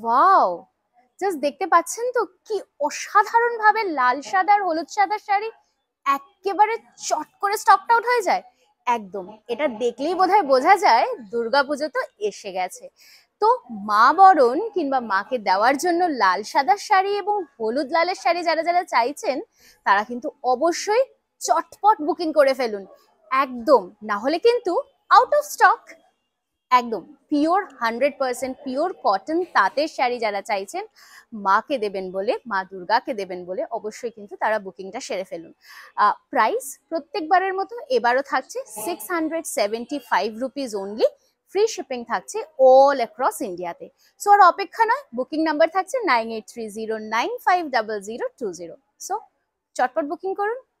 wow just দেখতে পাচ্ছেন তো কি অসাধারণ ভাবে লাল সাদা আর হলুদ সাদা শাড়ি একেবারে চট করে স্টকড আউট হয়ে যায় একদম এটা দেখলেই বোধহয় বোঝা যায় দুর্গাপুজো তো এসে গেছে তো মা বরণ কিংবা মাকে দেওয়ার জন্য লাল সাদা শাড়ি এবং হলুদ লালের শাড়ি যারা যারা চাইছেন তারা কিন্তু অবশ্যই চটপট বুকিং করে ফেলুন একদম না হলে কিন্তু আউট অফ স্টক একদম pure hundred percent pure cotton তাঁতের শাড়ি যারা চাইছেন মাকে দেবেন বলে মা দুর্গাকে দেবেন বলে অবশ্যই কিন্তু তারা বুকিংটা সেরে ফেলুন প্রাইস প্রত্যেকবারের মতো এবারও থাকছে six hundred seventy five rupees only free shipping থাকছে অল অ্যাক্রস ইন্ডিয়াতে সো আর অপেক্ষা নয় বুকিং নাম্বার থাকছে nine eight three zero nine five double zero two zero so চটপট বুকিং করুন